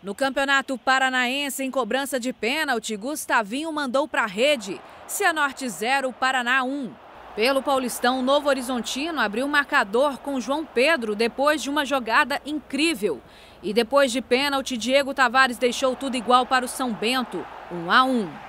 No Campeonato Paranaense, em cobrança de pênalti, Gustavinho mandou para a rede. Cianorte 0, Paraná 1. Pelo Paulistão, Novo Horizontino abriu o marcador com João Pedro depois de uma jogada incrível. E depois de pênalti, Diego Tavares deixou tudo igual para o São Bento, 1 a 1.